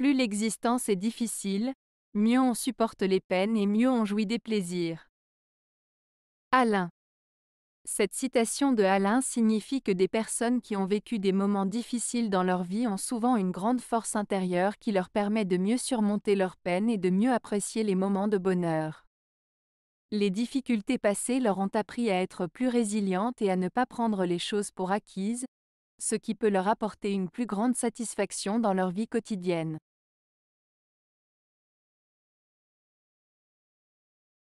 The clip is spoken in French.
Plus l'existence est difficile, mieux on supporte les peines et mieux on jouit des plaisirs. Alain. Cette citation de Alain signifie que des personnes qui ont vécu des moments difficiles dans leur vie ont souvent une grande force intérieure qui leur permet de mieux surmonter leurs peines et de mieux apprécier les moments de bonheur. Les difficultés passées leur ont appris à être plus résilientes et à ne pas prendre les choses pour acquises, ce qui peut leur apporter une plus grande satisfaction dans leur vie quotidienne.